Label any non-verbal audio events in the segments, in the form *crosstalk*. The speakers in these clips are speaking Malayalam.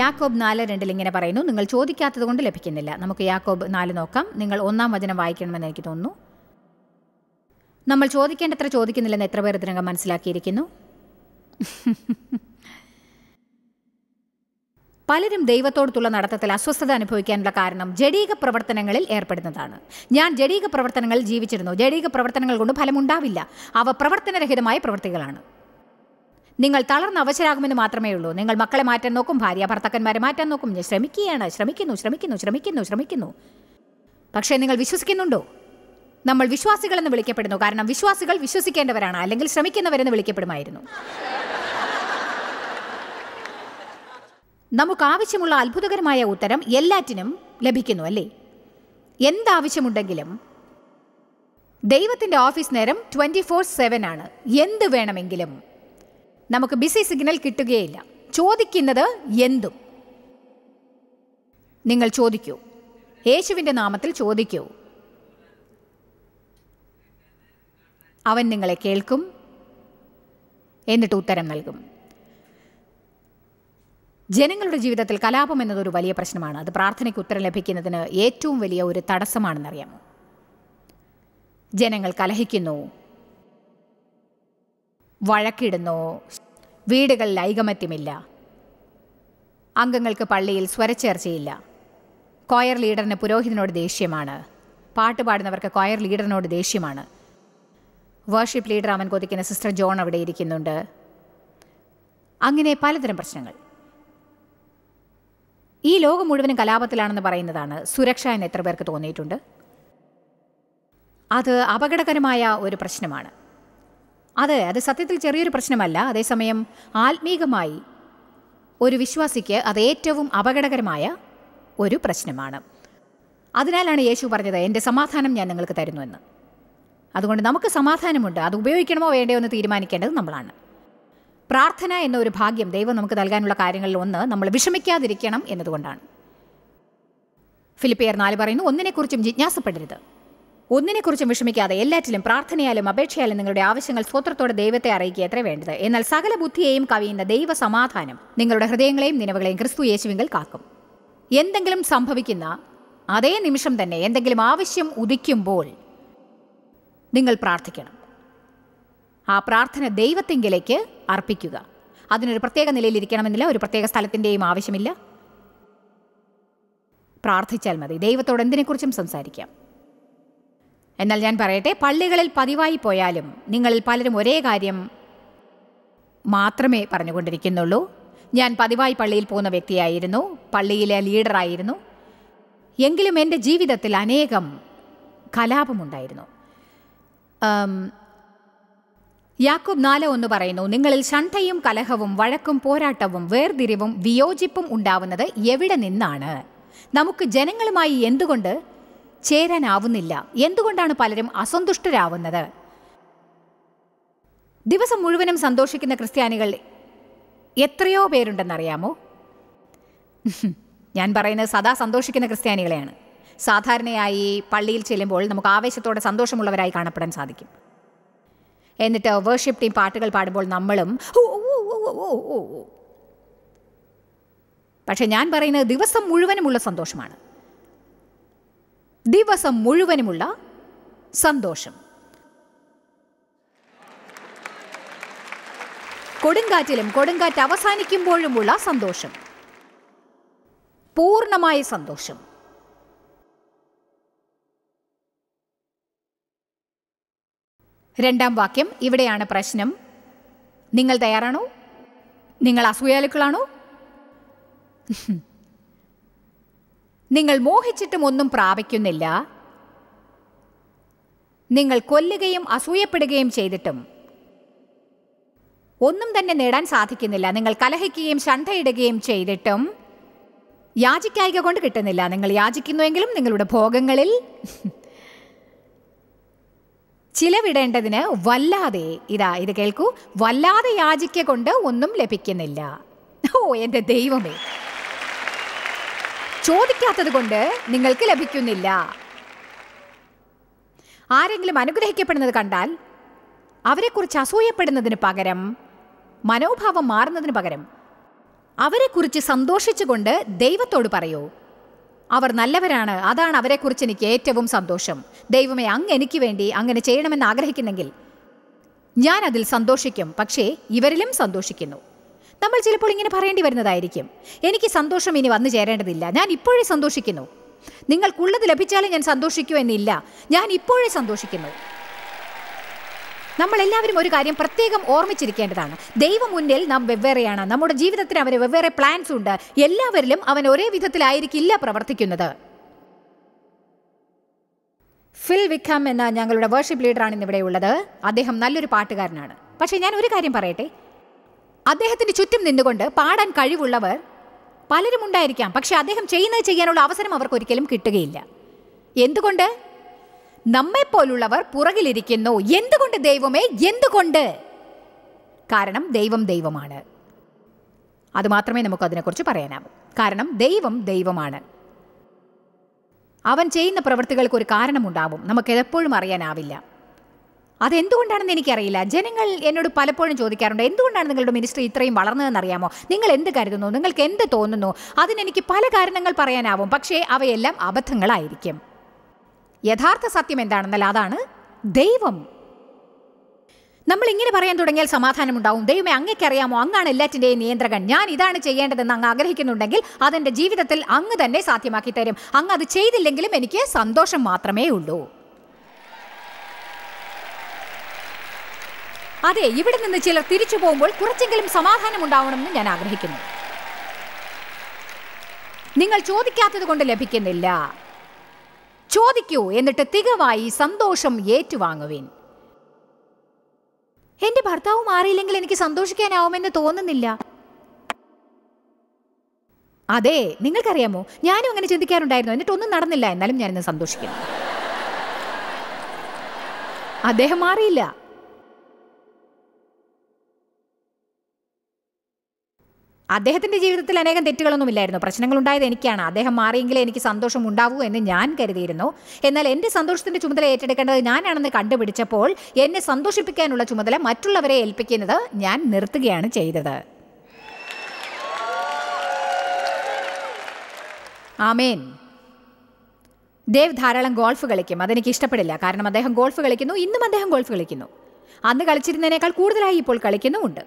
യാക്കോബ് നാല് രണ്ടിൽ ഇങ്ങനെ പറയുന്നു നിങ്ങൾ ചോദിക്കാത്തത് കൊണ്ട് ലഭിക്കുന്നില്ല നമുക്ക് യാക്കോബ് നാല് നോക്കാം നിങ്ങൾ ഒന്നാം വചനം വായിക്കണമെന്ന് എനിക്ക് തോന്നുന്നു നമ്മൾ ചോദിക്കേണ്ടത്ര ചോദിക്കുന്നില്ലെന്ന് എത്ര പേർ ഇതിനകം മനസ്സിലാക്കിയിരിക്കുന്നു പലരും ദൈവത്തോടത്തുള്ള നടത്തത്തിൽ അസ്വസ്ഥത അനുഭവിക്കാനുള്ള കാരണം ജഡീക പ്രവർത്തനങ്ങളിൽ ഏർപ്പെടുന്നതാണ് ഞാൻ ജഡീക പ്രവർത്തനങ്ങളിൽ ജീവിച്ചിരുന്നു ജഡീക പ്രവർത്തനങ്ങൾ കൊണ്ട് ഫലമുണ്ടാവില്ല അവ പ്രവർത്തനരഹിതമായ പ്രവൃത്തികളാണ് നിങ്ങൾ തളർന്ന അവശരാകുമെന്ന് മാത്രമേ ഉള്ളൂ നിങ്ങൾ മക്കളെ മാറ്റാൻ നോക്കും ഭാര്യ ഭർത്താക്കന്മാരെ മാറ്റാൻ നോക്കും ഞാൻ ശ്രമിക്കുകയാണ് ശ്രമിക്കുന്നു ശ്രമിക്കുന്നു ശ്രമിക്കുന്നു ശ്രമിക്കുന്നു പക്ഷേ നിങ്ങൾ വിശ്വസിക്കുന്നുണ്ടോ നമ്മൾ വിശ്വാസികളെന്ന് വിളിക്കപ്പെടുന്നു കാരണം വിശ്വാസികൾ വിശ്വസിക്കേണ്ടവരാണ് അല്ലെങ്കിൽ ശ്രമിക്കുന്നവരെന്ന് വിളിക്കപ്പെടുമായിരുന്നു നമുക്ക് ആവശ്യമുള്ള അത്ഭുതകരമായ ഉത്തരം എല്ലാറ്റിനും ലഭിക്കുന്നു അല്ലേ എന്താവശ്യമുണ്ടെങ്കിലും ദൈവത്തിൻ്റെ ഓഫീസ് നേരം ട്വൻറ്റി ഫോർ സെവൻ ആണ് എന്ത് വേണമെങ്കിലും നമുക്ക് ബിസി സിഗ്നൽ കിട്ടുകയില്ല ചോദിക്കുന്നത് എന്തും നിങ്ങൾ ചോദിക്കൂ യേശുവിൻ്റെ നാമത്തിൽ ചോദിക്കൂ അവൻ നിങ്ങളെ കേൾക്കും എന്നിട്ട് ഉത്തരം നൽകും ജനങ്ങളുടെ ജീവിതത്തിൽ കലാപം എന്നതൊരു വലിയ പ്രശ്നമാണ് അത് പ്രാർത്ഥനയ്ക്ക് ഉത്തരം ലഭിക്കുന്നതിന് ഏറ്റവും വലിയ ഒരു തടസ്സമാണെന്നറിയാമോ ജനങ്ങൾ കലഹിക്കുന്നു വഴക്കിടുന്നു വീടുകളിൽ ഐകമത്യമില്ല അംഗങ്ങൾക്ക് പള്ളിയിൽ സ്വരച്ചേർച്ചയില്ല കോയർ ലീഡറിന് പുരോഹിതനോട് ദേഷ്യമാണ് പാട്ട് പാടുന്നവർക്ക് കോയർ ലീഡറിനോട് ദേഷ്യമാണ് വർഷിപ്പ് ലീഡർ അമൻ കൊതിക്കുന്ന സിസ്റ്റർ ജോൺ അവിടെ ഇരിക്കുന്നുണ്ട് അങ്ങനെ പലതരം പ്രശ്നങ്ങൾ ഈ ലോകം മുഴുവനും കലാപത്തിലാണെന്ന് പറയുന്നതാണ് സുരക്ഷ എന്ന് എത്ര പേർക്ക് തോന്നിയിട്ടുണ്ട് അത് അപകടകരമായ ഒരു പ്രശ്നമാണ് അതെ അത് സത്യത്തിൽ ചെറിയൊരു പ്രശ്നമല്ല അതേസമയം ആത്മീകമായി ഒരു വിശ്വാസിക്ക് അത് ഏറ്റവും അപകടകരമായ ഒരു പ്രശ്നമാണ് അതിനാലാണ് യേശു പറഞ്ഞത് എൻ്റെ സമാധാനം ഞാൻ നിങ്ങൾക്ക് തരുന്നു എന്ന് അതുകൊണ്ട് നമുക്ക് സമാധാനമുണ്ട് അത് ഉപയോഗിക്കണമോ വേണ്ടയോ എന്ന് തീരുമാനിക്കേണ്ടത് നമ്മളാണ് പ്രാർത്ഥന എന്നൊരു ഭാഗ്യം ദൈവം നമുക്ക് നൽകാനുള്ള കാര്യങ്ങളിൽ ഒന്ന് നമ്മൾ വിഷമിക്കാതിരിക്കണം എന്നതുകൊണ്ടാണ് ഫിലിപ്പിയർ നാല് പറയുന്നു ഒന്നിനെക്കുറിച്ചും ജിജ്ഞാസപ്പെടരുത് ഒന്നിനെക്കുറിച്ചും വിഷമിക്കാതെ എല്ലാറ്റിലും പ്രാർത്ഥനയാലും അപേക്ഷയാലും നിങ്ങളുടെ ആവശ്യങ്ങൾ സ്വത്രത്തോടെ ദൈവത്തെ അറിയിക്കുക എത്ര വേണ്ടത് എന്നാൽ സകല ബുദ്ധിയെയും കവിയുന്ന ദൈവ സമാധാനം നിങ്ങളുടെ ഹൃദയങ്ങളെയും നിലവുകളെയും ക്രിസ്തു യേശുവിങ്കൽ കാക്കും എന്തെങ്കിലും സംഭവിക്കുന്ന അതേ നിമിഷം തന്നെ എന്തെങ്കിലും ആവശ്യം ഉദിക്കുമ്പോൾ നിങ്ങൾ പ്രാർത്ഥിക്കണം ആ പ്രാർത്ഥന ദൈവത്തെങ്കിലേക്ക് അർപ്പിക്കുക അതിനൊരു പ്രത്യേക നിലയിലിരിക്കണമെന്നില്ല ഒരു പ്രത്യേക സ്ഥലത്തിൻ്റെയും ആവശ്യമില്ല പ്രാർത്ഥിച്ചാൽ മതി ദൈവത്തോട് എന്തിനെക്കുറിച്ചും സംസാരിക്കാം എന്നാൽ ഞാൻ പറയട്ടെ പള്ളികളിൽ പതിവായി പോയാലും നിങ്ങളിൽ പലരും ഒരേ കാര്യം മാത്രമേ പറഞ്ഞുകൊണ്ടിരിക്കുന്നുള്ളൂ ഞാൻ പതിവായി പള്ളിയിൽ പോകുന്ന വ്യക്തിയായിരുന്നു പള്ളിയിലെ ലീഡറായിരുന്നു എങ്കിലും എൻ്റെ ജീവിതത്തിൽ അനേകം കലാപമുണ്ടായിരുന്നു യാക്കൂബ് നാല ഒന്ന് പറയുന്നു നിങ്ങളിൽ ഷണ്ഠയും കലഹവും വഴക്കും പോരാട്ടവും വേർതിരിവും വിയോജിപ്പും ഉണ്ടാവുന്നത് എവിടെ നിന്നാണ് നമുക്ക് ജനങ്ങളുമായി എന്തുകൊണ്ട് ചേരാനാവുന്നില്ല എന്തുകൊണ്ടാണ് പലരും അസന്തുഷ്ടരാവുന്നത് ദിവസം മുഴുവനും സന്തോഷിക്കുന്ന ക്രിസ്ത്യാനികൾ എത്രയോ പേരുണ്ടെന്നറിയാമോ ഞാൻ പറയുന്നത് സദാ സന്തോഷിക്കുന്ന ക്രിസ്ത്യാനികളെയാണ് സാധാരണയായി പള്ളിയിൽ ചെല്ലുമ്പോൾ നമുക്ക് ആവേശത്തോടെ സന്തോഷമുള്ളവരായി കാണപ്പെടാൻ സാധിക്കും എന്നിട്ട് വേർഷിപ്പ് ടീം പാട്ടുകൾ പാടുമ്പോൾ നമ്മളും പക്ഷെ ഞാൻ പറയുന്നത് ദിവസം മുഴുവനുമുള്ള സന്തോഷമാണ് ദിവസം മുഴുവനുമുള്ള സന്തോഷം കൊടുങ്കാറ്റിലും കൊടുങ്കാറ്റ് അവസാനിക്കുമ്പോഴുമുള്ള സന്തോഷം പൂർണ്ണമായ സന്തോഷം രണ്ടാം വാക്യം ഇവിടെയാണ് പ്രശ്നം നിങ്ങൾ തയ്യാറാണോ നിങ്ങൾ അസൂയാലുക്കളാണോ നിങ്ങൾ മോഹിച്ചിട്ടും ഒന്നും പ്രാപിക്കുന്നില്ല നിങ്ങൾ കൊല്ലുകയും അസൂയപ്പെടുകയും ചെയ്തിട്ടും ഒന്നും തന്നെ നേടാൻ സാധിക്കുന്നില്ല നിങ്ങൾ കലഹിക്കുകയും ശണ്ഠയിടുകയും ചെയ്തിട്ടും യാചിക്കായിക കൊണ്ട് കിട്ടുന്നില്ല നിങ്ങൾ യാചിക്കുന്നുവെങ്കിലും നിങ്ങളുടെ ഭോഗങ്ങളിൽ ചിലവിടേണ്ടതിന് വല്ലാതെ ഇതാ ഇത് കേൾക്കൂ വല്ലാതെ യാചിക്ക കൊണ്ട് ഒന്നും ലഭിക്കുന്നില്ല ഓ എൻ്റെ ദൈവമേ ചോദിക്കാത്തത് കൊണ്ട് നിങ്ങൾക്ക് ലഭിക്കുന്നില്ല ആരെങ്കിലും അനുഗ്രഹിക്കപ്പെടുന്നത് കണ്ടാൽ അവരെക്കുറിച്ച് അസൂയപ്പെടുന്നതിന് പകരം മനോഭാവം മാറുന്നതിന് പകരം അവരെക്കുറിച്ച് സന്തോഷിച്ചുകൊണ്ട് ദൈവത്തോട് പറയൂ അവർ നല്ലവരാണ് അതാണ് അവരെക്കുറിച്ച് എനിക്ക് ഏറ്റവും സന്തോഷം ദൈവമേ അങ്ങ് എനിക്ക് വേണ്ടി അങ്ങനെ ചെയ്യണമെന്ന് ആഗ്രഹിക്കുന്നെങ്കിൽ ഞാൻ അതിൽ സന്തോഷിക്കും പക്ഷേ ഇവരിലും സന്തോഷിക്കുന്നു നമ്മൾ ചിലപ്പോൾ ഇങ്ങനെ പറയേണ്ടി വരുന്നതായിരിക്കും എനിക്ക് സന്തോഷം ഇനി വന്നു ചേരേണ്ടതില്ല ഞാൻ ഇപ്പോഴേ സന്തോഷിക്കുന്നു നിങ്ങൾക്കുള്ളത് ലഭിച്ചാലും ഞാൻ സന്തോഷിക്കൂ എന്നില്ല ഞാൻ ഇപ്പോഴേ സന്തോഷിക്കുന്നു നമ്മൾ എല്ലാവരും ഒരു കാര്യം പ്രത്യേകം ഓർമ്മിച്ചിരിക്കേണ്ടതാണ് ദൈവം മുന്നിൽ നാം വെവ്വേറെയാണ് നമ്മുടെ ജീവിതത്തിന് അവന് വെവ്വേറെ പ്ലാൻസ് ഉണ്ട് എല്ലാവരിലും അവൻ ഒരേ വിധത്തിലായിരിക്കില്ല പ്രവർത്തിക്കുന്നത് ഫിൽ വിഖം എന്ന ഞങ്ങളുടെ വേർഷിപ്പ് ലീഡറാണ് ഇന്നിവിടെ ഉള്ളത് അദ്ദേഹം നല്ലൊരു പാട്ടുകാരനാണ് പക്ഷേ ഞാൻ ഒരു കാര്യം പറയട്ടെ അദ്ദേഹത്തിന് ചുറ്റും നിന്നുകൊണ്ട് പാടാൻ കഴിവുള്ളവർ പലരും ഉണ്ടായിരിക്കാം പക്ഷെ അദ്ദേഹം ചെയ്യുന്നത് ചെയ്യാനുള്ള അവസരം അവർക്ക് ഒരിക്കലും കിട്ടുകയില്ല എന്തുകൊണ്ട് നമ്മെപ്പോലുള്ളവർ പുറകിലിരിക്കുന്നു എന്തുകൊണ്ട് ദൈവമേ എന്തുകൊണ്ട് കാരണം ദൈവം ദൈവമാണ് അതുമാത്രമേ നമുക്ക് അതിനെക്കുറിച്ച് പറയാനാവൂ കാരണം ദൈവം ദൈവമാണ് അവൻ ചെയ്യുന്ന പ്രവൃത്തികൾക്ക് ഒരു കാരണമുണ്ടാവും നമുക്ക് എപ്പോഴും അറിയാനാവില്ല അതെന്തുകൊണ്ടാണെന്ന് എനിക്കറിയില്ല ജനങ്ങൾ എന്നോട് പലപ്പോഴും ചോദിക്കാറുണ്ട് എന്തുകൊണ്ടാണ് നിങ്ങളുടെ മിനിസ്ട്രി ഇത്രയും വളർന്നതെന്നറിയാമോ നിങ്ങൾ എന്ത് കരുതുന്നു നിങ്ങൾക്ക് എന്ത് തോന്നുന്നു അതിനെനിക്ക് പല കാരണങ്ങൾ പറയാനാവും പക്ഷേ അവയെല്ലാം അബദ്ധങ്ങളായിരിക്കും യഥാർത്ഥ സത്യം എന്താണെന്നാൽ അതാണ് ദൈവം നമ്മൾ ഇങ്ങനെ പറയാൻ തുടങ്ങിയാൽ സമാധാനം ഉണ്ടാവും ദൈവമേ അങ്ങേക്കറിയാമോ അങ്ങാണ് എല്ലാറ്റിൻ്റെയും നിയന്ത്രകൻ ഞാൻ ഇതാണ് ചെയ്യേണ്ടതെന്ന് അങ്ങ് ആഗ്രഹിക്കുന്നുണ്ടെങ്കിൽ അതെൻ്റെ ജീവിതത്തിൽ അങ്ങ് തന്നെ സാധ്യമാക്കി തരും അങ്ങ് അത് ചെയ്തില്ലെങ്കിലും എനിക്ക് സന്തോഷം മാത്രമേ ഉള്ളൂ അതെ ഇവിടെ നിന്ന് ചിലർ തിരിച്ചു പോകുമ്പോൾ കുറച്ചെങ്കിലും സമാധാനം ഉണ്ടാവണമെന്ന് ഞാൻ ആഗ്രഹിക്കുന്നു നിങ്ങൾ ചോദിക്കാത്തത് കൊണ്ട് ലഭിക്കുന്നില്ല ചോദിക്കൂ എന്നിട്ട് തികവായി സന്തോഷം ഏറ്റുവാങ്ങുവിൻ എന്റെ ഭർത്താവ് മാറിയില്ലെങ്കിൽ എനിക്ക് സന്തോഷിക്കാനാവുമെന്ന് തോന്നുന്നില്ല അതെ നിങ്ങൾക്കറിയാമോ ഞാനും അങ്ങനെ ചിന്തിക്കാറുണ്ടായിരുന്നു എന്നിട്ട് ഒന്നും നടന്നില്ല എന്നാലും ഞാനിന്ന് സന്തോഷിക്കുന്നു അദ്ദേഹം മാറിയില്ല അദ്ദേഹത്തിൻ്റെ ജീവിതത്തിൽ അനേകം തെറ്റുകളൊന്നുമില്ലായിരുന്നു ഉണ്ടായത് എനിക്കാണ് അദ്ദേഹം മാറിയെങ്കിലേ എനിക്ക് സന്തോഷം ഉണ്ടാവൂ എന്ന് ഞാൻ കരുതിയിരുന്നു എന്നാൽ എൻ്റെ സന്തോഷത്തിൻ്റെ ചുമതല ഏറ്റെടുക്കേണ്ടത് ഞാനാണെന്ന് കണ്ടുപിടിച്ചപ്പോൾ എന്നെ സന്തോഷിപ്പിക്കാനുള്ള ചുമതല മറ്റുള്ളവരെ ഏൽപ്പിക്കുന്നത് ഞാൻ നിർത്തുകയാണ് ചെയ്തത് ആമേൻ ദേവ് ധാരാളം ഗോൾഫ് കളിക്കും അതെനിക്ക് ഇഷ്ടപ്പെടില്ല കാരണം അദ്ദേഹം ഗോൾഫ് കളിക്കുന്നു ഇന്നും അദ്ദേഹം ഗോൾഫ് കളിക്കുന്നു അന്ന് കളിച്ചിരുന്നതിനേക്കാൾ കൂടുതലായി ഇപ്പോൾ കളിക്കുന്നുമുണ്ട്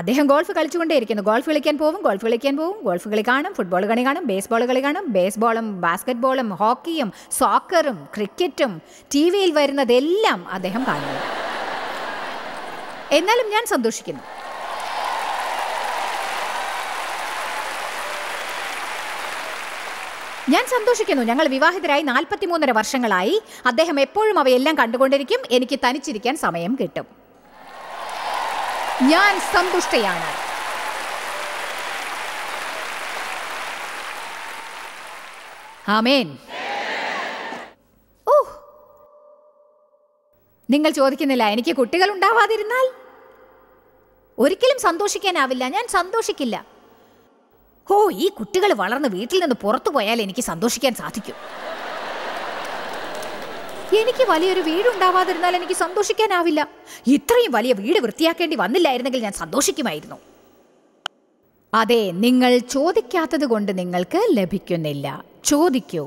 അദ്ദേഹം ഗോൾഫ് കളിച്ചുകൊണ്ടേയിരിക്കുന്നു ഗോൾഫ് കളിക്കാൻ പോകും ഗോൾഫ് കളിക്കാൻ പോകും ഗോൾഫ് കളി കാണും ഫുട്ബോൾ കളി കാണും ബേസ്ബോൾ കളി കാണും ബേസ്ബോളും ബാസ്കറ്റ്ബോളും ഹോക്കിയും സോക്കറും ക്രിക്കറ്റും ടി വിയിൽ വരുന്നതെല്ലാം അദ്ദേഹം കാണുന്നു എന്നാലും ഞാൻ സന്തോഷിക്കുന്നു ഞാൻ സന്തോഷിക്കുന്നു ഞങ്ങൾ വിവാഹിതരായി മൂന്നര വർഷങ്ങളായി അദ്ദേഹം എപ്പോഴും അവയെല്ലാം കണ്ടുകൊണ്ടിരിക്കും എനിക്ക് തനിച്ചിരിക്കാൻ സമയം കിട്ടും ഞാൻ സന്തുഷ്ടയാണ് ആമേൻ ഓ നിങ്ങൾ ചോദിക്കുന്നില്ല എനിക്ക് കുട്ടികൾ ഉണ്ടാവാതിരുന്നാൽ ഒരിക്കലും സന്തോഷിക്കാനാവില്ല ഞാൻ സന്തോഷിക്കില്ല ഓ ഈ കുട്ടികൾ വളർന്ന് വീട്ടിൽ നിന്ന് പുറത്തു പോയാൽ എനിക്ക് സന്തോഷിക്കാൻ സാധിക്കും എനിക്ക് വലിയൊരു വീട് ഉണ്ടാവാതിരുന്നാൽ എനിക്ക് സന്തോഷിക്കാനാവില്ല ഇത്രയും വലിയ വീട് വൃത്തിയാക്കേണ്ടി വന്നില്ലായിരുന്നെങ്കിൽ ഞാൻ സന്തോഷിക്കുമായിരുന്നു അതെ നിങ്ങൾ ചോദിക്കാത്തത് കൊണ്ട് നിങ്ങൾക്ക് ലഭിക്കുന്നില്ല ചോദിക്കൂ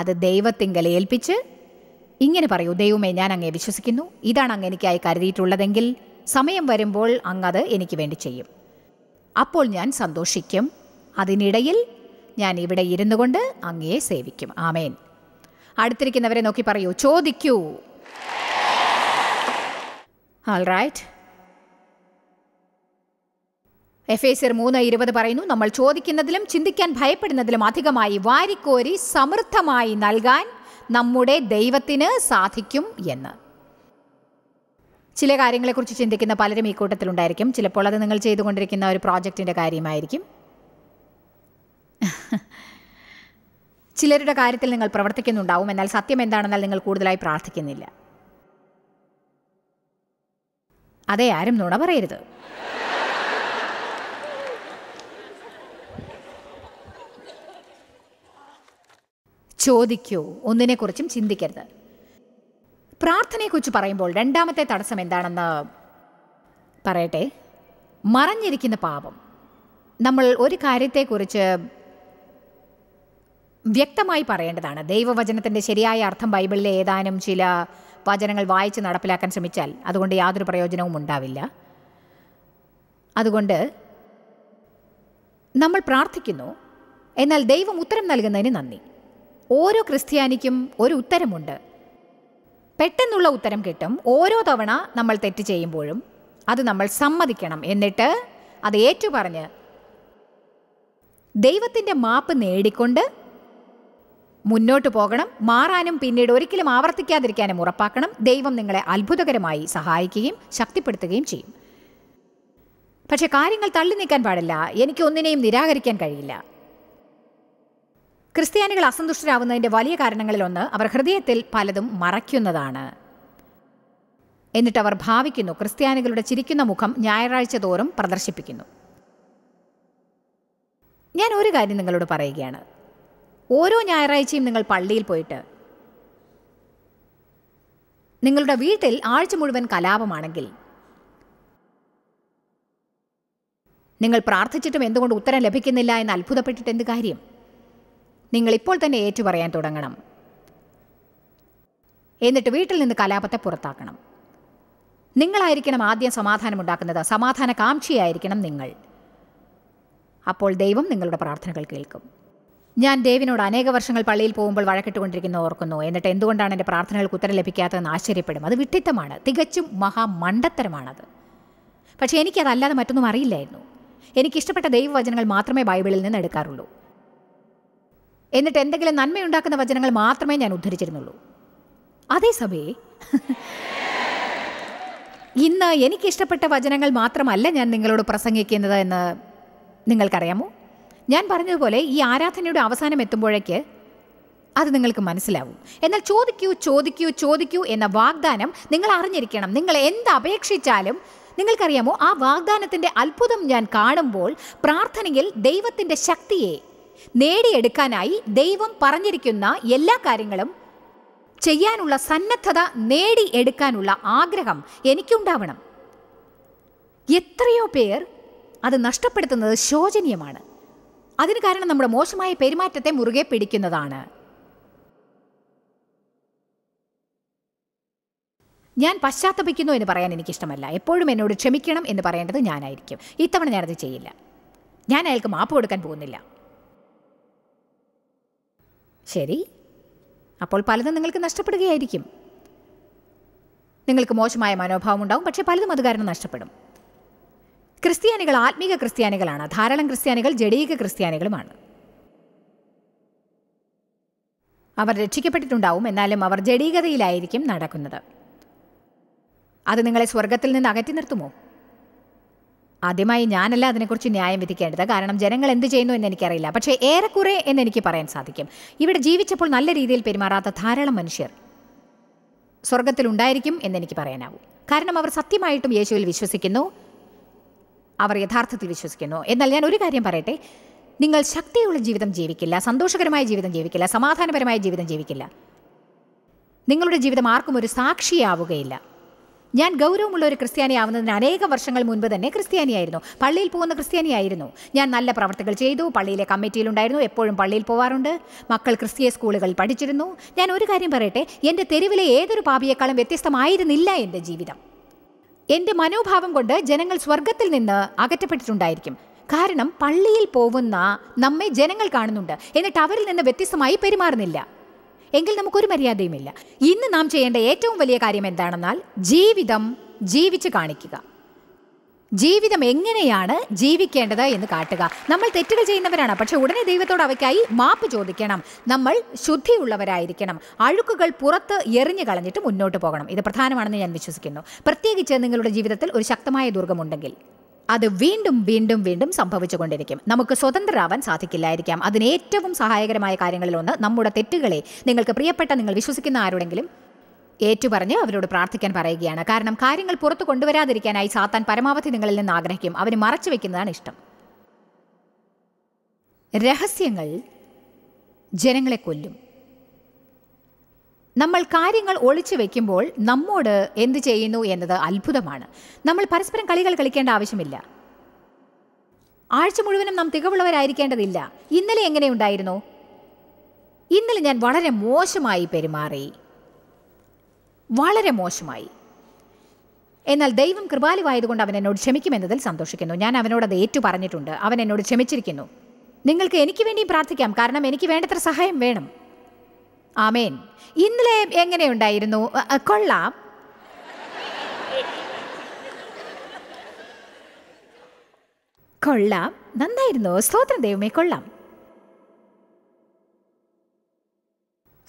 അത് ദൈവത്തിങ്കൽ ഏൽപ്പിച്ച് ഇങ്ങനെ പറയൂ ദൈവമേ ഞാൻ അങ്ങേ വിശ്വസിക്കുന്നു ഇതാണ് അങ്ങ് എനിക്കായി കരുതിയിട്ടുള്ളതെങ്കിൽ സമയം വരുമ്പോൾ അങ്ങത് എനിക്ക് വേണ്ടി ചെയ്യും അപ്പോൾ ഞാൻ സന്തോഷിക്കും അതിനിടയിൽ ഞാൻ ഇവിടെ ഇരുന്നു കൊണ്ട് അങ്ങയെ സേവിക്കും ആമേൻ അടുത്തിരിക്കുന്നവരെ നോക്കി പറയൂ ചോദിക്കൂ ആൾ റൈറ്റ് എഫ് എസിർ മൂന്ന് ഇരുപത് പറയുന്നു നമ്മൾ ചോദിക്കുന്നതിലും ചിന്തിക്കാൻ ഭയപ്പെടുന്നതിലും അധികമായി വാരിക്കോരി സമൃദ്ധമായി നൽകാൻ നമ്മുടെ ദൈവത്തിന് സാധിക്കും എന്ന് ചില കാര്യങ്ങളെക്കുറിച്ച് ചിന്തിക്കുന്ന പലരും ഈ കൂട്ടത്തിലുണ്ടായിരിക്കും ചിലപ്പോൾ അത് നിങ്ങൾ ചെയ്തുകൊണ്ടിരിക്കുന്ന ഒരു പ്രോജക്റ്റിൻ്റെ കാര്യമായിരിക്കും ചിലരുടെ കാര്യത്തിൽ നിങ്ങൾ പ്രവർത്തിക്കുന്നുണ്ടാവും എന്നാൽ സത്യം എന്താണെന്നാൽ നിങ്ങൾ കൂടുതലായി പ്രാർത്ഥിക്കുന്നില്ല അതെ ആരും നുണ പറയരുത് ചോദിക്കൂ ഒന്നിനെക്കുറിച്ചും ചിന്തിക്കരുത് പ്രാർത്ഥനയെക്കുറിച്ച് പറയുമ്പോൾ രണ്ടാമത്തെ തടസ്സം എന്താണെന്ന് പറയട്ടെ മറഞ്ഞിരിക്കുന്ന പാപം നമ്മൾ ഒരു കാര്യത്തെക്കുറിച്ച് വ്യക്തമായി പറയേണ്ടതാണ് ദൈവവചനത്തിൻ്റെ ശരിയായ അർത്ഥം ബൈബിളിലെ ഏതാനും ചില വചനങ്ങൾ വായിച്ച് നടപ്പിലാക്കാൻ ശ്രമിച്ചാൽ അതുകൊണ്ട് യാതൊരു പ്രയോജനവും ഉണ്ടാവില്ല അതുകൊണ്ട് നമ്മൾ പ്രാർത്ഥിക്കുന്നു എന്നാൽ ദൈവം ഉത്തരം നൽകുന്നതിന് നന്ദി ഓരോ ക്രിസ്ത്യാനിക്കും ഒരു ഉത്തരമുണ്ട് പെട്ടെന്നുള്ള ഉത്തരം കിട്ടും ഓരോ തവണ നമ്മൾ തെറ്റ് ചെയ്യുമ്പോഴും അത് നമ്മൾ സമ്മതിക്കണം എന്നിട്ട് അത് ഏറ്റുപറഞ്ഞ് ദൈവത്തിൻ്റെ മാപ്പ് നേടിക്കൊണ്ട് മുന്നോട്ട് പോകണം മാറാനും പിന്നീട് ഒരിക്കലും ആവർത്തിക്കാതിരിക്കാനും ഉറപ്പാക്കണം ദൈവം നിങ്ങളെ അത്ഭുതകരമായി സഹായിക്കുകയും ശക്തിപ്പെടുത്തുകയും ചെയ്യും പക്ഷേ കാര്യങ്ങൾ തള്ളി നീക്കാൻ പാടില്ല എനിക്ക് ഒന്നിനെയും നിരാകരിക്കാൻ കഴിയില്ല ക്രിസ്ത്യാനികൾ അസന്തുഷ്ടരാകുന്നതിൻ്റെ വലിയ കാരണങ്ങളിലൊന്ന് അവർ ഹൃദയത്തിൽ പലതും മറയ്ക്കുന്നതാണ് എന്നിട്ട് അവർ ഭാവിക്കുന്നു ക്രിസ്ത്യാനികളുടെ ചിരിക്കുന്ന മുഖം ഞായറാഴ്ച തോറും പ്രദർശിപ്പിക്കുന്നു ഞാൻ ഒരു കാര്യം നിങ്ങളോട് പറയുകയാണ് ഓരോ ഞായറാഴ്ചയും നിങ്ങൾ പള്ളിയിൽ പോയിട്ട് നിങ്ങളുടെ വീട്ടിൽ ആഴ്ച മുഴുവൻ കലാപമാണെങ്കിൽ നിങ്ങൾ പ്രാർത്ഥിച്ചിട്ടും എന്തുകൊണ്ട് ഉത്തരം ലഭിക്കുന്നില്ല എന്ന് അത്ഭുതപ്പെട്ടിട്ട് എന്ത് കാര്യം നിങ്ങൾ ഇപ്പോൾ തന്നെ ഏറ്റുപറയാൻ തുടങ്ങണം എന്നിട്ട് വീട്ടിൽ നിന്ന് കലാപത്തെ പുറത്താക്കണം നിങ്ങളായിരിക്കണം ആദ്യം സമാധാനമുണ്ടാക്കുന്നത് സമാധാന കാംക്ഷിയായിരിക്കണം നിങ്ങൾ അപ്പോൾ ദൈവം നിങ്ങളുടെ പ്രാർത്ഥനകൾ കേൾക്കും ഞാൻ ദേവിനോട് അനേക വർഷങ്ങൾ പള്ളിയിൽ പോകുമ്പോൾ വഴക്കിട്ടുകൊണ്ടിരിക്കുന്ന ഓർക്കുന്നു എന്നിട്ട് എന്തുകൊണ്ടാണ് എൻ്റെ പ്രാർത്ഥനകൾക്ക് ഉത്തരം ലഭിക്കാത്തതെന്ന് ആശ്ചര്യപ്പെടും അത് വിട്ടിത്തമാണ് തികച്ചും മഹാമണ്ടത്തരമാണത് പക്ഷേ എനിക്കതല്ലാതെ മറ്റൊന്നും അറിയില്ലായിരുന്നു എനിക്കിഷ്ടപ്പെട്ട ദൈവവചനങ്ങൾ മാത്രമേ ബൈബിളിൽ നിന്ന് എടുക്കാറുള്ളൂ എന്നിട്ട് എന്തെങ്കിലും നന്മയുണ്ടാക്കുന്ന വചനങ്ങൾ മാത്രമേ ഞാൻ ഉദ്ധരിച്ചിരുന്നുള്ളൂ അതേ ഇന്ന് എനിക്കിഷ്ടപ്പെട്ട വചനങ്ങൾ മാത്രമല്ല ഞാൻ നിങ്ങളോട് പ്രസംഗിക്കുന്നത് എന്ന് നിങ്ങൾക്കറിയാമോ ഞാൻ പറഞ്ഞതുപോലെ ഈ ആരാധനയുടെ അവസാനം എത്തുമ്പോഴേക്ക് അത് നിങ്ങൾക്ക് മനസ്സിലാവും എന്നാൽ ചോദിക്കൂ ചോദിക്കൂ ചോദിക്കൂ എന്ന വാഗ്ദാനം നിങ്ങൾ അറിഞ്ഞിരിക്കണം നിങ്ങൾ എന്ത് അപേക്ഷിച്ചാലും നിങ്ങൾക്കറിയാമോ ആ വാഗ്ദാനത്തിൻ്റെ അത്ഭുതം ഞാൻ കാണുമ്പോൾ പ്രാർത്ഥനയിൽ ദൈവത്തിൻ്റെ ശക്തിയെ നേടിയെടുക്കാനായി ദൈവം പറഞ്ഞിരിക്കുന്ന എല്ലാ കാര്യങ്ങളും ചെയ്യാനുള്ള സന്നദ്ധത നേടിയെടുക്കാനുള്ള ആഗ്രഹം എനിക്കുണ്ടാവണം എത്രയോ പേർ അത് നഷ്ടപ്പെടുത്തുന്നത് ശോചനീയമാണ് അതിന് കാരണം നമ്മുടെ മോശമായ പെരുമാറ്റത്തെ മുറുകെ പിടിക്കുന്നതാണ് ഞാൻ പശ്ചാത്തപിക്കുന്നു എന്ന് പറയാൻ എനിക്കിഷ്ടമല്ല എപ്പോഴും എന്നോട് ക്ഷമിക്കണം എന്ന് പറയേണ്ടത് ഞാനായിരിക്കും ഇത്തവണ ഞാനത് ചെയ്യില്ല ഞാൻ അയാൾക്ക് മാപ്പ് കൊടുക്കാൻ പോകുന്നില്ല ശരി അപ്പോൾ പലതും നിങ്ങൾക്ക് നഷ്ടപ്പെടുകയായിരിക്കും നിങ്ങൾക്ക് മോശമായ മനോഭാവം ഉണ്ടാവും പക്ഷേ പലതും അത് കാരണം നഷ്ടപ്പെടും ക്രിസ്ത്യാനികൾ ആത്മീക ക്രിസ്ത്യാനികളാണ് ധാരാളം ക്രിസ്ത്യാനികൾ ജഡീക ക്രിസ്ത്യാനികളുമാണ് അവർ രക്ഷിക്കപ്പെട്ടിട്ടുണ്ടാവും എന്നാലും അവർ ജഡീകതയിലായിരിക്കും നടക്കുന്നത് അത് നിങ്ങളെ സ്വർഗത്തിൽ നിന്ന് അകറ്റി നിർത്തുമോ ആദ്യമായി ഞാനല്ല അതിനെക്കുറിച്ച് ന്യായം വിധിക്കേണ്ടത് കാരണം ജനങ്ങൾ എന്ത് ചെയ്യുന്നു എന്ന് എനിക്കറിയില്ല പക്ഷേ ഏറെക്കുറെ എന്ന് എനിക്ക് പറയാൻ സാധിക്കും ഇവിടെ ജീവിച്ചപ്പോൾ നല്ല രീതിയിൽ പെരുമാറാത്ത ധാരാളം മനുഷ്യർ സ്വർഗത്തിലുണ്ടായിരിക്കും എന്നെനിക്ക് പറയാനാവും കാരണം അവർ സത്യമായിട്ടും യേശുവിൽ വിശ്വസിക്കുന്നു അവർ യഥാർത്ഥത്തിൽ വിശ്വസിക്കുന്നു എന്നാൽ ഞാൻ ഒരു കാര്യം പറയട്ടെ നിങ്ങൾ ശക്തിയുള്ള ജീവിതം ജീവിക്കില്ല സന്തോഷകരമായ ജീവിതം ജീവിക്കില്ല സമാധാനപരമായ ജീവിതം ജീവിക്കില്ല നിങ്ങളുടെ ജീവിതം ആർക്കും ഒരു സാക്ഷിയാവുകയില്ല ഞാൻ ഗൗരവമുള്ള ഒരു ക്രിസ്ത്യാനിയാവുന്നതിന് അനേക വർഷങ്ങൾ മുൻപ് തന്നെ ക്രിസ്ത്യാനിയായിരുന്നു പള്ളിയിൽ പോകുന്ന ക്രിസ്ത്യാനിയായിരുന്നു ഞാൻ നല്ല പ്രവർത്തികൾ ചെയ്തു പള്ളിയിലെ കമ്മിറ്റിയിലുണ്ടായിരുന്നു എപ്പോഴും പള്ളിയിൽ പോവാറുണ്ട് മക്കൾ ക്രിസ്തീയ സ്കൂളുകളിൽ പഠിച്ചിരുന്നു ഞാൻ ഒരു കാര്യം പറയട്ടെ എൻ്റെ തെരുവിലെ ഏതൊരു പാപിയേക്കാളും വ്യത്യസ്തമായിരുന്നില്ല എൻ്റെ ജീവിതം എന്റെ മനോഭാവം കൊണ്ട് ജനങ്ങൾ സ്വർഗത്തിൽ നിന്ന് അകറ്റപ്പെട്ടിട്ടുണ്ടായിരിക്കും കാരണം പള്ളിയിൽ പോകുന്ന നമ്മെ ജനങ്ങൾ കാണുന്നുണ്ട് എന്നിട്ട് അവരിൽ നിന്ന് വ്യത്യസ്തമായി പെരുമാറുന്നില്ല എങ്കിൽ നമുക്കൊരു മര്യാദയുമില്ല ഇന്ന് നാം ചെയ്യേണ്ട ഏറ്റവും വലിയ കാര്യം എന്താണെന്നാൽ ജീവിതം ജീവിച്ച് കാണിക്കുക ജീവിതം എങ്ങനെയാണ് ജീവിക്കേണ്ടത് എന്ന് കാട്ടുക നമ്മൾ തെറ്റുകൾ ചെയ്യുന്നവരാണ് പക്ഷെ ഉടനെ ദൈവത്തോട് അവയ്ക്കായി മാപ്പ് ചോദിക്കണം നമ്മൾ ശുദ്ധിയുള്ളവരായിരിക്കണം അഴുക്കുകൾ പുറത്ത് എറിഞ്ഞു കളഞ്ഞിട്ട് മുന്നോട്ട് പോകണം ഇത് പ്രധാനമാണെന്ന് ഞാൻ വിശ്വസിക്കുന്നു പ്രത്യേകിച്ച് നിങ്ങളുടെ ജീവിതത്തിൽ ഒരു ശക്തമായ ദുർഗമുണ്ടെങ്കിൽ അത് വീണ്ടും വീണ്ടും വീണ്ടും സംഭവിച്ചുകൊണ്ടിരിക്കും നമുക്ക് സ്വതന്ത്രരാവാൻ സാധിക്കില്ലായിരിക്കാം അതിന് ഏറ്റവും സഹായകരമായ കാര്യങ്ങളിലൊന്ന് നമ്മുടെ തെറ്റുകളെ നിങ്ങൾക്ക് പ്രിയപ്പെട്ട നിങ്ങൾ വിശ്വസിക്കുന്ന ആരോടെങ്കിലും ഏറ്റുപറഞ്ഞ് അവരോട് പ്രാർത്ഥിക്കാൻ പറയുകയാണ് കാരണം കാര്യങ്ങൾ പുറത്തു കൊണ്ടുവരാതിരിക്കാനായി സാത്താൻ പരമാവധി നിങ്ങളിൽ നിന്ന് ആഗ്രഹിക്കും അവന് മറച്ചു വെക്കുന്നതാണ് ഇഷ്ടം രഹസ്യങ്ങൾ ജനങ്ങളെ കൊല്ലും നമ്മൾ കാര്യങ്ങൾ ഒളിച്ചു വെക്കുമ്പോൾ നമ്മോട് എന്ത് ചെയ്യുന്നു എന്നത് അത്ഭുതമാണ് നമ്മൾ പരസ്പരം കളികൾ കളിക്കേണ്ട ആവശ്യമില്ല ആഴ്ച മുഴുവനും നാം തികവുള്ളവരായിരിക്കേണ്ടതില്ല ഇന്നലെ എങ്ങനെയുണ്ടായിരുന്നു ഇന്നലെ ഞാൻ വളരെ മോശമായി പെരുമാറി വളരെ മോശമായി എന്നാൽ ദൈവം കൃപാലുവായതുകൊണ്ട് അവൻ എന്നോട് ക്ഷമിക്കുമെന്നതിൽ സന്തോഷിക്കുന്നു ഞാൻ അവനോട് അത് ഏറ്റു പറഞ്ഞിട്ടുണ്ട് അവൻ എന്നോട് ക്ഷമിച്ചിരിക്കുന്നു നിങ്ങൾക്ക് എനിക്ക് വേണ്ടിയും പ്രാർത്ഥിക്കാം കാരണം എനിക്ക് വേണ്ടത്ര സഹായം വേണം ആമേൻ ഇന്നലെ എങ്ങനെയുണ്ടായിരുന്നു കൊള്ളാം കൊള്ളാം നന്നായിരുന്നു സ്തോത്രം ദൈവമേ കൊള്ളാം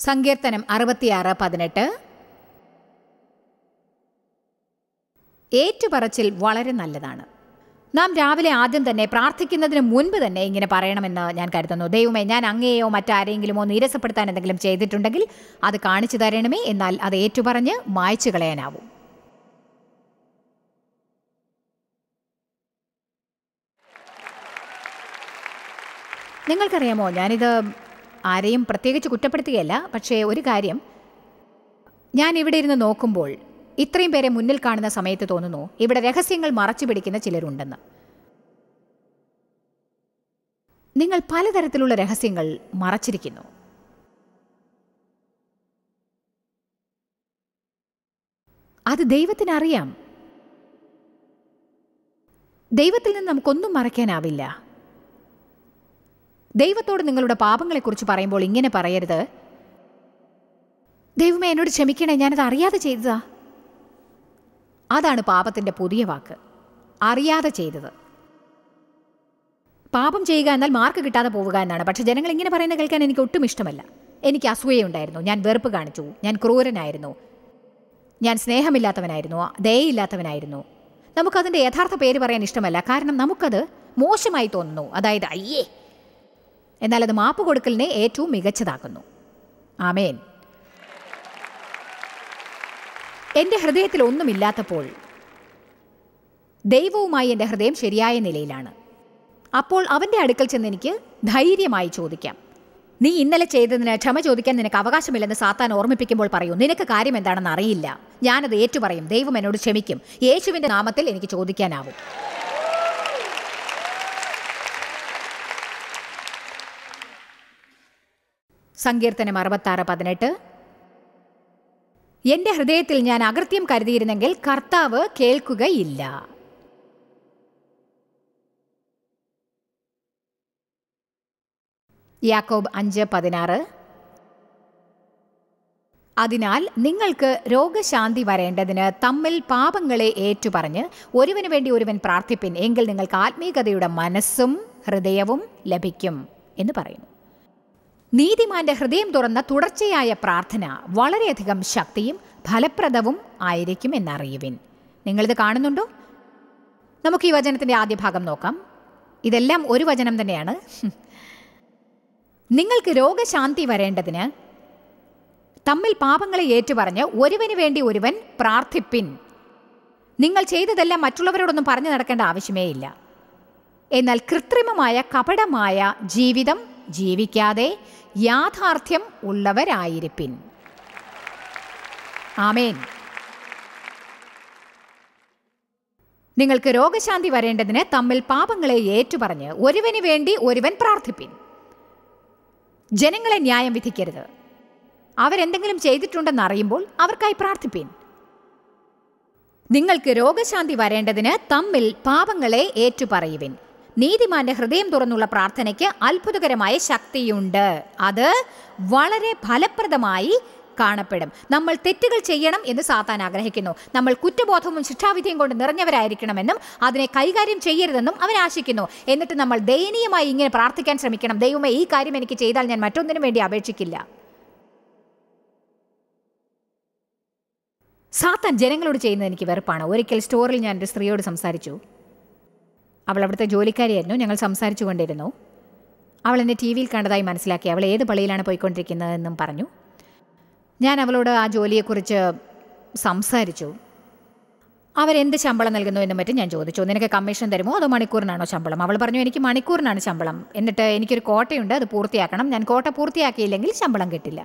സങ്കീർത്തനം അറുപത്തിയാറ് പതിനെട്ട് ഏറ്റുപറച്ചിൽ വളരെ നല്ലതാണ് നാം രാവിലെ ആദ്യം തന്നെ പ്രാർത്ഥിക്കുന്നതിന് മുൻപ് തന്നെ ഇങ്ങനെ പറയണമെന്ന് ഞാൻ കരുതുന്നു ദൈവമേ ഞാൻ അങ്ങയെയോ മറ്റാരെങ്കിലുമോ നീരസപ്പെടുത്താൻ എന്തെങ്കിലും ചെയ്തിട്ടുണ്ടെങ്കിൽ അത് കാണിച്ചു തരണമേ എന്നാൽ അത് ഏറ്റുപറഞ്ഞ് മായ്ച്ചു കളയാനാവും നിങ്ങൾക്കറിയാമോ ഞാനിത് ആരെയും പ്രത്യേകിച്ച് കുറ്റപ്പെടുത്തുകയല്ല പക്ഷേ ഒരു കാര്യം ഞാൻ ഇവിടെ ഇരുന്ന് നോക്കുമ്പോൾ ഇത്രയും പേരെ മുന്നിൽ കാണുന്ന സമയത്ത് തോന്നുന്നു ഇവിടെ രഹസ്യങ്ങൾ മറച്ചു പിടിക്കുന്ന ചിലരുണ്ടെന്ന് നിങ്ങൾ പലതരത്തിലുള്ള രഹസ്യങ്ങൾ മറച്ചിരിക്കുന്നു അത് ദൈവത്തിനറിയാം ദൈവത്തിൽ നിന്ന് നമുക്കൊന്നും മറയ്ക്കാനാവില്ല ദൈവത്തോട് നിങ്ങളുടെ പാപങ്ങളെക്കുറിച്ച് പറയുമ്പോൾ ഇങ്ങനെ പറയരുത് ദൈവമേ എന്നോട് ക്ഷമിക്കണേ ഞാനത് അറിയാതെ ചെയ്തതാ അതാണ് പാപത്തിൻ്റെ പുതിയ വാക്ക് അറിയാതെ ചെയ്തത് പാപം ചെയ്യുക എന്നാൽ മാർക്ക് കിട്ടാതെ പോവുക എന്നാണ് പക്ഷേ ജനങ്ങൾ ഇങ്ങനെ പറയുന്നത് കേൾക്കാൻ എനിക്ക് ഒട്ടും ഇഷ്ടമല്ല എനിക്ക് അസൂയയുണ്ടായിരുന്നു ഞാൻ വെറുപ്പ് കാണിച്ചു ഞാൻ ക്രൂരനായിരുന്നു ഞാൻ സ്നേഹമില്ലാത്തവനായിരുന്നു ദയയില്ലാത്തവനായിരുന്നു നമുക്കതിൻ്റെ യഥാർത്ഥ പേര് പറയാൻ ഇഷ്ടമല്ല കാരണം നമുക്കത് മോശമായി തോന്നുന്നു അതായത് അയ്യേ എന്നാൽ അത് മാപ്പ് കൊടുക്കലിനെ ഏറ്റവും മികച്ചതാക്കുന്നു ആമേൻ എൻ്റെ ഹൃദയത്തിൽ ഒന്നുമില്ലാത്തപ്പോൾ ദൈവവുമായി എൻ്റെ ഹൃദയം ശരിയായ നിലയിലാണ് അപ്പോൾ അവൻ്റെ അടുക്കൽ ചെന്ന് എനിക്ക് ധൈര്യമായി ചോദിക്കാം നീ ഇന്നലെ ചെയ്തതിന് ക്ഷമ ചോദിക്കാൻ നിനക്ക് അവകാശമില്ലെന്ന് സാത്താൻ ഓർമ്മിപ്പിക്കുമ്പോൾ പറയൂ നിനക്ക് കാര്യം എന്താണെന്ന് അറിയില്ല ഞാനത് ഏറ്റുപറയും ദൈവം എന്നോട് ക്ഷമിക്കും യേശുവിൻ്റെ നാമത്തിൽ എനിക്ക് ചോദിക്കാനാവും സങ്കീർത്തനം അറുപത്താറ് പതിനെട്ട് എന്റെ ഹൃദയത്തിൽ ഞാൻ അകൃത്യം കരുതിയിരുന്നെങ്കിൽ കർത്താവ് കേൾക്കുകയില്ല യാക്കോബ് അഞ്ച് പതിനാറ് അതിനാൽ നിങ്ങൾക്ക് രോഗശാന്തി വരേണ്ടതിന് തമ്മിൽ പാപങ്ങളെ ഏറ്റുപറഞ്ഞ് ഒരുവന് വേണ്ടി ഒരുവൻ പ്രാർത്ഥിപ്പിൻ എങ്കിൽ നിങ്ങൾക്ക് ആത്മീകതയുടെ മനസ്സും ഹൃദയവും ലഭിക്കും എന്ന് പറയുന്നു നീതിമാന്റെ ഹൃദയം തുറന്ന തുടർച്ചയായ പ്രാർത്ഥന വളരെയധികം ശക്തിയും ഫലപ്രദവും ആയിരിക്കും എന്നറിയുവിൻ നിങ്ങളിത് കാണുന്നുണ്ടോ നമുക്ക് ഈ വചനത്തിൻ്റെ ആദ്യ ഭാഗം നോക്കാം ഇതെല്ലാം ഒരു വചനം തന്നെയാണ് നിങ്ങൾക്ക് രോഗശാന്തി വരേണ്ടതിന് തമ്മിൽ പാപങ്ങളെ ഏറ്റുപറഞ്ഞ് ഒരുവന് വേണ്ടി ഒരുവൻ പ്രാർത്ഥിപ്പിൻ നിങ്ങൾ ചെയ്തതെല്ലാം മറ്റുള്ളവരോടൊന്നും പറഞ്ഞു നടക്കേണ്ട ആവശ്യമേ ഇല്ല എന്നാൽ കൃത്രിമമായ കപടമായ ജീവിതം ജീവിക്കാതെ യാഥാർത്ഥ്യം ഉള്ളവരായിരിപ്പിൻ ആമേൻ നിങ്ങൾക്ക് രോഗശാന്തി വരേണ്ടതിന് തമ്മിൽ പാപങ്ങളെ ഏറ്റുപറഞ്ഞ് ഒരുവന് വേണ്ടി ഒരുവൻ പ്രാർത്ഥിപ്പിൻ ജനങ്ങളെ ന്യായം വിധിക്കരുത് അവരെന്തെങ്കിലും ചെയ്തിട്ടുണ്ടെന്ന് അറിയുമ്പോൾ അവർക്കായി പ്രാർത്ഥിപ്പിൻ നിങ്ങൾക്ക് രോഗശാന്തി വരേണ്ടതിന് തമ്മിൽ പാപങ്ങളെ ഏറ്റുപറയുവിൻ നീതിമാന്റെ ഹൃദയം തുറന്നുള്ള പ്രാർത്ഥനയ്ക്ക് അത്ഭുതകരമായ ശക്തിയുണ്ട് അത് വളരെ ഫലപ്രദമായി കാണപ്പെടും നമ്മൾ തെറ്റുകൾ ചെയ്യണം എന്ന് സാത്താൻ ആഗ്രഹിക്കുന്നു നമ്മൾ കുറ്റബോധവും ശിക്ഷാവിധിയും കൊണ്ട് നിറഞ്ഞവരായിരിക്കണമെന്നും അതിനെ കൈകാര്യം ചെയ്യരുതെന്നും അവൻ ആശിക്കുന്നു എന്നിട്ട് നമ്മൾ ദയനീയമായി ഇങ്ങനെ പ്രാർത്ഥിക്കാൻ ശ്രമിക്കണം ദൈവമേ ഈ കാര്യം എനിക്ക് ചെയ്താൽ ഞാൻ മറ്റൊന്നിനും വേണ്ടി അപേക്ഷിക്കില്ല സാത്താൻ ജനങ്ങളോട് ചെയ്യുന്നത് എനിക്ക് വെറുപ്പാണ് ഒരിക്കൽ സ്റ്റോറിൽ ഞാൻ ഒരു സ്ത്രീയോട് സംസാരിച്ചു അവൾ അവിടുത്തെ ജോലിക്കാരിയായിരുന്നു ഞങ്ങൾ സംസാരിച്ചു കൊണ്ടിരുന്നു അവൾ എന്നെ ടി വിയിൽ കണ്ടതായി മനസ്സിലാക്കി അവൾ ഏത് പള്ളിയിലാണ് പോയിക്കൊണ്ടിരിക്കുന്നതെന്നും പറഞ്ഞു ഞാൻ അവളോട് ആ ജോലിയെക്കുറിച്ച് സംസാരിച്ചു അവരെന്ത് ശമ്പളം നൽകുന്നു എന്നും മറ്റും ഞാൻ ചോദിച്ചു നിനക്ക് കമ്മീഷൻ തരുമോ അതോ മണിക്കൂറിനാണോ ശമ്പളം അവൾ പറഞ്ഞു എനിക്ക് മണിക്കൂറിനാണ് ശമ്പളം എന്നിട്ട് എനിക്കൊരു കോട്ടയുണ്ട് അത് പൂർത്തിയാക്കണം ഞാൻ കോട്ട പൂർത്തിയാക്കിയില്ലെങ്കിൽ ശമ്പളം കിട്ടില്ല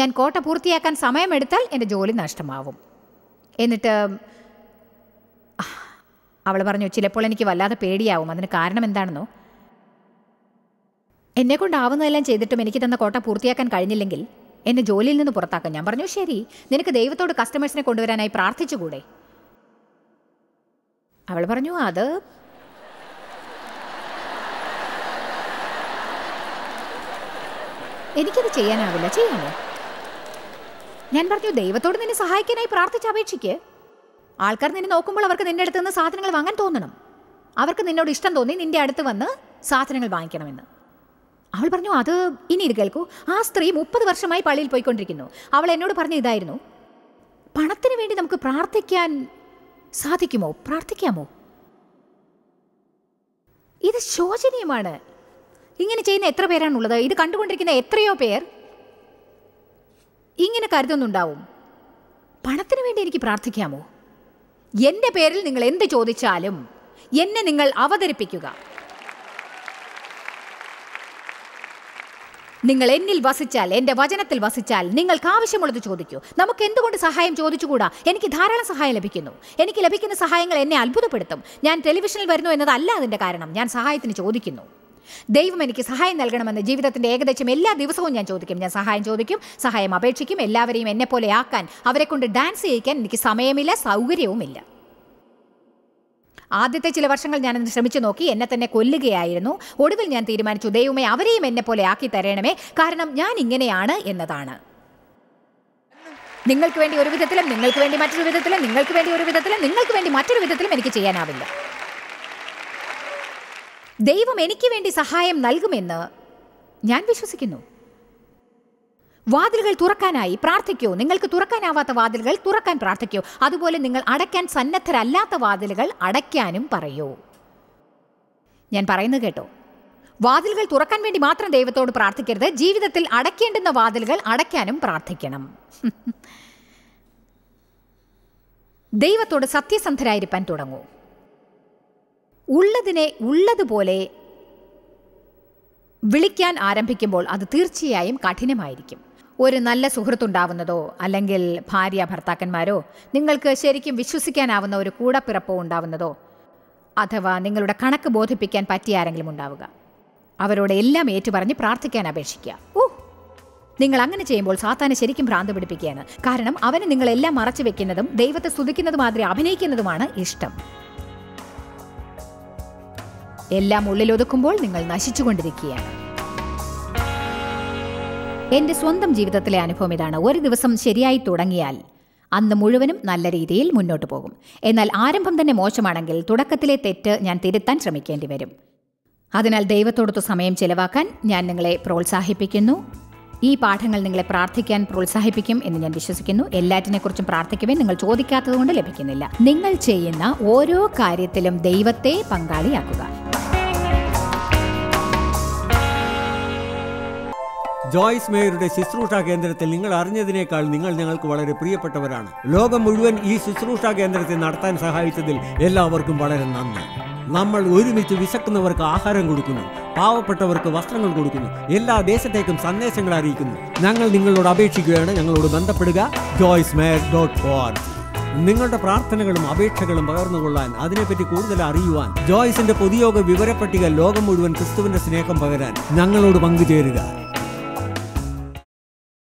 ഞാൻ കോട്ട പൂർത്തിയാക്കാൻ സമയമെടുത്താൽ എൻ്റെ ജോലി നഷ്ടമാവും എന്നിട്ട് അവൾ പറഞ്ഞു ചിലപ്പോൾ എനിക്ക് വല്ലാതെ പേടിയാവും അതിന് കാരണം എന്താണെന്നോ എന്നെക്കൊണ്ടാവുന്നതെല്ലാം ചെയ്തിട്ടും എനിക്ക് തന്ന കോട്ട പൂർത്തിയാക്കാൻ കഴിഞ്ഞില്ലെങ്കിൽ എന്നെ ജോലിയിൽ നിന്ന് പുറത്താക്കാം ഞാൻ പറഞ്ഞു ശരി നിനക്ക് ദൈവത്തോട് കസ്റ്റമേഴ്സിനെ കൊണ്ടുവരാനായി പ്രാർത്ഥിച്ചുകൂടെ അവൾ പറഞ്ഞു അത് എനിക്കത് ചെയ്യാനാവില്ല ചെയ്യാമോ ഞാൻ പറഞ്ഞു ദൈവത്തോട് നിന്നെ സഹായിക്കാനായി പ്രാർത്ഥിച്ച് അപേക്ഷിക്കേ ആൾക്കാർ നിന്നെ നോക്കുമ്പോൾ അവർക്ക് നിന്റെ അടുത്ത് നിന്ന് സാധനങ്ങൾ വാങ്ങാൻ തോന്നണം അവർക്ക് നിന്നോട് ഇഷ്ടം തോന്നി നിന്റെ അടുത്ത് വന്ന് സാധനങ്ങൾ വാങ്ങിക്കണമെന്ന് അവൾ പറഞ്ഞു അത് ഇനി ഇത് കേൾക്കൂ ആ സ്ത്രീ മുപ്പത് വർഷമായി പള്ളിയിൽ പോയിക്കൊണ്ടിരിക്കുന്നു അവൾ എന്നോട് പറഞ്ഞ ഇതായിരുന്നു പണത്തിന് വേണ്ടി നമുക്ക് പ്രാർത്ഥിക്കാൻ സാധിക്കുമോ പ്രാർത്ഥിക്കാമോ ഇത് ശോചനീയമാണ് ഇങ്ങനെ ചെയ്യുന്ന എത്ര പേരാണുള്ളത് ഇത് കണ്ടുകൊണ്ടിരിക്കുന്ന എത്രയോ പേർ ഇങ്ങനെ കരുതുന്നുണ്ടാവും പണത്തിന് വേണ്ടി എനിക്ക് പ്രാർത്ഥിക്കാമോ എന്റെ പേരിൽ നിങ്ങൾ എന്ത് ചോദിച്ചാലും എന്നെ നിങ്ങൾ അവതരിപ്പിക്കുക നിങ്ങൾ എന്നിൽ വസിച്ചാൽ എന്റെ വചനത്തിൽ വസിച്ചാൽ നിങ്ങൾക്ക് ആവശ്യമുള്ളത് ചോദിക്കൂ നമുക്ക് എന്തുകൊണ്ട് സഹായം ചോദിച്ചുകൂടാ എനിക്ക് ധാരാളം സഹായം ലഭിക്കുന്നു എനിക്ക് ലഭിക്കുന്ന സഹായങ്ങൾ എന്നെ അത്ഭുതപ്പെടുത്തും ഞാൻ ടെലിവിഷനിൽ വരുന്നു എന്നതല്ല അതിന്റെ കാരണം ഞാൻ സഹായത്തിന് ചോദിക്കുന്നു ദൈവം എനിക്ക് സഹായം നൽകണമെന്ന് ജീവിതത്തിൻ്റെ ഏകദേശം എല്ലാ ദിവസവും ഞാൻ ചോദിക്കും ഞാൻ സഹായം ചോദിക്കും സഹായം അപേക്ഷിക്കും എല്ലാവരെയും എന്നെ പോലെ ആക്കാൻ അവരെ കൊണ്ട് ഡാൻസ് ചെയ്യിക്കാൻ എനിക്ക് സമയമില്ല സൗകര്യവുമില്ല ആദ്യത്തെ ചില വർഷങ്ങൾ ഞാനൊന്ന് ശ്രമിച്ചു നോക്കി എന്നെ തന്നെ കൊല്ലുകയായിരുന്നു ഒടുവിൽ ഞാൻ തീരുമാനിച്ചു ദൈവമേ അവരെയും എന്നെ പോലെ ആക്കി തരണമേ കാരണം ഞാൻ ഇങ്ങനെയാണ് എന്നതാണ് നിങ്ങൾക്ക് വേണ്ടി ഒരു വിധത്തിലും നിങ്ങൾക്ക് വേണ്ടി മറ്റൊരു വിധത്തിലും നിങ്ങൾക്ക് വേണ്ടി ഒരു വിധത്തിലും നിങ്ങൾക്ക് വേണ്ടി മറ്റൊരു വിധത്തിലും എനിക്ക് ചെയ്യാനാവില്ല ദൈവം എനിക്ക് വേണ്ടി സഹായം നൽകുമെന്ന് ഞാൻ വിശ്വസിക്കുന്നു വാതിലുകൾ തുറക്കാനായി പ്രാർത്ഥിക്കൂ നിങ്ങൾക്ക് തുറക്കാനാവാത്ത വാതിലുകൾ തുറക്കാൻ പ്രാർത്ഥിക്കൂ അതുപോലെ നിങ്ങൾ അടയ്ക്കാൻ സന്നദ്ധരല്ലാത്ത വാതിലുകൾ അടയ്ക്കാനും പറയൂ ഞാൻ പറയുന്നത് കേട്ടോ വാതിലുകൾ തുറക്കാൻ വേണ്ടി മാത്രം ദൈവത്തോട് പ്രാർത്ഥിക്കരുത് ജീവിതത്തിൽ അടയ്ക്കേണ്ടുന്ന വാതിലുകൾ അടയ്ക്കാനും പ്രാർത്ഥിക്കണം *laughs* ദൈവത്തോട് സത്യസന്ധരായിരിക്കാൻ തുടങ്ങൂ ഉള്ളതിനെ ഉള്ളതുപോലെ വിളിക്കാൻ ആരംഭിക്കുമ്പോൾ അത് തീർച്ചയായും കഠിനമായിരിക്കും ഒരു നല്ല സുഹൃത്തുണ്ടാവുന്നതോ അല്ലെങ്കിൽ ഭാര്യ ഭർത്താക്കന്മാരോ നിങ്ങൾക്ക് ശരിക്കും വിശ്വസിക്കാനാവുന്ന ഒരു കൂടപ്പിറപ്പോ ഉണ്ടാവുന്നതോ അഥവാ നിങ്ങളുടെ കണക്ക് ബോധിപ്പിക്കാൻ പറ്റിയ ആരെങ്കിലും ഉണ്ടാവുക അവരോട് എല്ലാം ഏറ്റുപറഞ്ഞ് പ്രാർത്ഥിക്കാൻ അപേക്ഷിക്കുക ഓ നിങ്ങൾ അങ്ങനെ ചെയ്യുമ്പോൾ സാത്താനെ ശരിക്കും ഭ്രാന്ത് പിടിപ്പിക്കുകയാണ് കാരണം അവന് നിങ്ങളെല്ലാം മറച്ചു വെക്കുന്നതും ദൈവത്തെ സ്തുതിക്കുന്നതുമാതിരി അഭിനയിക്കുന്നതുമാണ് ഇഷ്ടം എല്ലാം ഉള്ളിലൊതുക്കുമ്പോൾ നിങ്ങൾ നശിച്ചുകൊണ്ടിരിക്കുകയാണ് എന്റെ സ്വന്തം ജീവിതത്തിലെ അനുഭവം ഇതാണ് ഒരു ദിവസം ശരിയായി തുടങ്ങിയാൽ അന്ന് മുഴുവനും നല്ല രീതിയിൽ മുന്നോട്ട് പോകും എന്നാൽ ആരംഭം തന്നെ മോശമാണെങ്കിൽ തുടക്കത്തിലെ തെറ്റ് ഞാൻ തിരുത്താൻ ശ്രമിക്കേണ്ടി വരും അതിനാൽ ദൈവത്തോടൊത്ത് സമയം ചെലവാക്കാൻ ഞാൻ നിങ്ങളെ പ്രോത്സാഹിപ്പിക്കുന്നു ഈ പാഠങ്ങൾ നിങ്ങളെ പ്രാർത്ഥിക്കാൻ പ്രോത്സാഹിപ്പിക്കും എന്ന് ഞാൻ വിശ്വസിക്കുന്നു എല്ലാറ്റിനെക്കുറിച്ചും പ്രാർത്ഥിക്കുവാൻ നിങ്ങൾ ചോദിക്കാത്തതുകൊണ്ട് ലഭിക്കുന്നില്ല നിങ്ങൾ ചെയ്യുന്ന ഓരോ കാര്യത്തിലും ദൈവത്തെ പങ്കാളിയാക്കുക ജോയ്സ് മേയറുടെ ശുശ്രൂഷ കേന്ദ്രത്തിൽ നിങ്ങൾ അറിഞ്ഞതിനേക്കാൾ നിങ്ങൾ ഞങ്ങൾക്ക് വളരെ പ്രിയപ്പെട്ടവരാണ് ലോകം മുഴുവൻ ഈ ശുശ്രൂഷ കേന്ദ്രത്തെ നടത്താൻ സഹായിച്ചതിൽ എല്ലാവർക്കും വളരെ നന്ദി നമ്മൾ ഒരുമിച്ച് വിശക്കുന്നവർക്ക് ആഹാരം കൊടുക്കുന്നു പാവപ്പെട്ടവർക്ക് വസ്ത്രങ്ങൾ കൊടുക്കുന്നു എല്ലാ ദേശത്തേക്കും സന്ദേശങ്ങൾ അറിയിക്കുന്നു ഞങ്ങൾ നിങ്ങളോട് അപേക്ഷിക്കുകയാണ് ഞങ്ങളോട് ബന്ധപ്പെടുക ജോയ്സ് മേയർ ഡോട്ട് ഓർഗ് നിങ്ങളുടെ പ്രാർത്ഥനകളും അപേക്ഷകളും പകർന്നുകൊള്ളാൻ അതിനെപ്പറ്റി കൂടുതൽ അറിയുവാൻ ജോയ്സിന്റെ പൊതുയോഗ വിവരപ്പട്ടിക ലോകം മുഴുവൻ ക്രിസ്തുവിന്റെ സ്നേഹം പകരാൻ ഞങ്ങളോട് പങ്കുചേരുക